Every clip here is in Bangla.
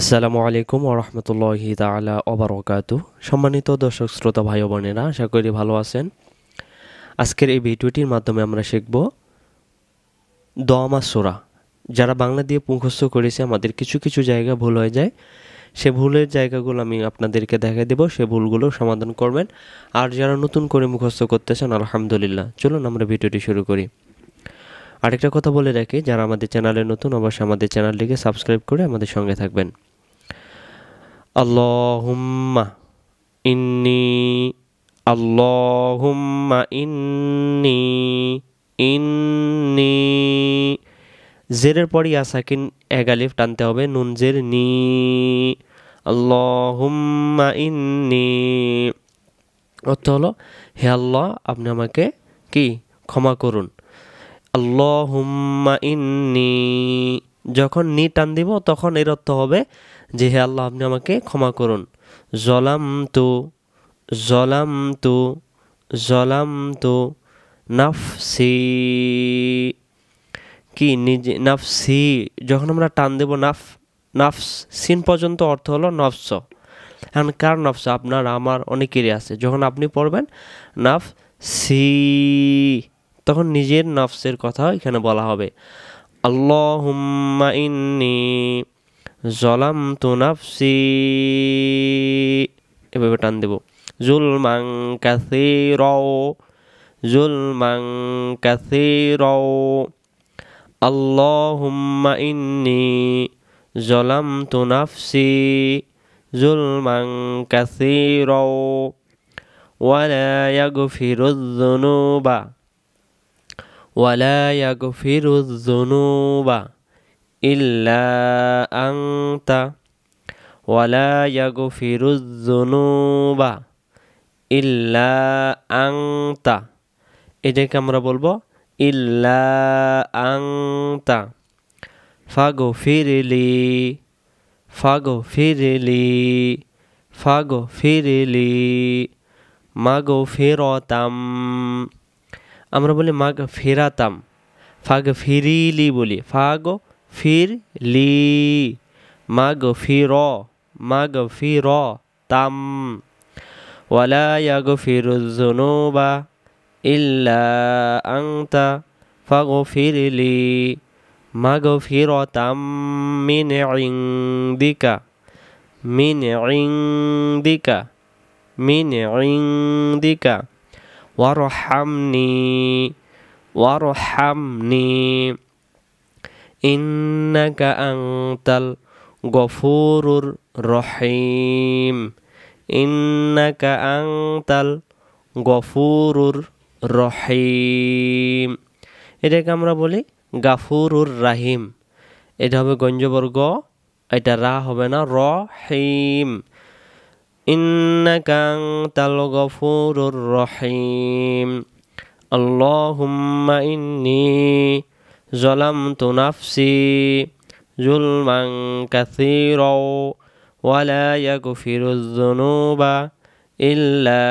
আসসালামু আলাইকুম ওরহমতুল্লাহি তালা অবরকাত সম্মানিত দর্শক শ্রোতা ভাই বোনেরা আশা করি ভালো আছেন আজকের এই ভিডিওটির মাধ্যমে আমরা শিখব দমা সোরা যারা বাংলা দিয়ে মুখস্থ করেছে আমাদের কিছু কিছু জায়গা ভুল হয়ে যায় সে ভুলের জায়গাগুলো আমি আপনাদেরকে দেখা দেব সে ভুলগুলো সমাধান করবেন আর যারা নতুন করে মুখস্থ করতে চান আলহামদুলিল্লাহ চলুন আমরা ভিডিওটি শুরু করি আরেকটা কথা বলে রাখি যারা আমাদের চ্যানেলে নতুন অবশ্যই আমাদের চ্যানেলটিকে সাবস্ক্রাইব করে আমাদের সঙ্গে থাকবেন আল্লাহুম্মা ইন্নি আল্লাহুম্মা ইন্নি ইন্নি জেরের পর কিন এগালিফ টানতে হবে নুন জের নি আল্লাহুম্মা ইন্নি অর্থ হলো হে আল্লাহ আপনি আমাকে কি ক্ষমা করুন আল্লাহুম্মা ইন্নি যখন নি টান দিব তখন এর অর্থ হবে যে হে আল্লাহ আপনি আমাকে ক্ষমা করুন জলাম তু জলাম তু জলাম তু নাফসি কি নিজে নাফসি যখন আমরা টান দেব নাফ নাফস সিন পর্যন্ত অর্থ হলো নফস এখন কার নফস আপনার আমার অনেকেরই আছে যখন আপনি পড়বেন নাফ সি তখন নিজের নফসের কথা এখানে বলা হবে اللهم জলাম তু নাফসি এভাবে টান দেব জুল মাং জুলমান রও আল্লাহুম্মা ইন্নি তু নাফসি জুলমান রও ওয়ালা ইয়াগফিরুয যুনুবা ওয়ালা ইয়াগফিরুজ্জুনুবা ইল্লা আংতা ওয়ালা ইয়াগফিরুজ্জুনুবা ইল্লা আংতা এটাকে আমরা বলবো ইল্লা আংতা ফাগো ফিরিলি ফাগো ফিরিলি ফাগো ফিরিলি মাগো ফিরতাম আমরা বলি মাগ ফেরাতাম ফাগ ফিরিলি বলি ফাগ ফিরলি মাগ ফির মাগ ফির তাম ওয়ালা ইয়াগফির যুনুবা ইল্লা আংতা মাগ লি তাম মিন عندك মিন عندك মিন عندك ওয়ারহামনি ওয়ারহামনি ইন্নাকা আংতাল গফুরুর রহিম ইন্নাকা আংতাল গফুরুর রহিম এটাকে আমরা বলি গাফুরুর রাহিম এটা হবে গঞ্জবর্গ এটা রা হবে না রহিম إنك أنت الغفور الرحيم اللهم إني ظلمت نفسي ظلما كثيرا ولا يغفر الذنوب إلا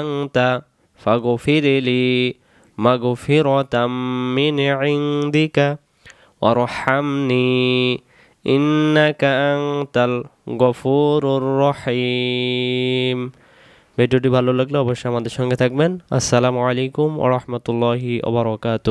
أنت فاغفر لي مغفرة من عندك وارحمني রহিম ভিডিওটি ভালো লাগলে অবশ্যই আমাদের সঙ্গে থাকবেন আসসালামু আলাইকুম ওরহমতুল্লাহি ওবরকাত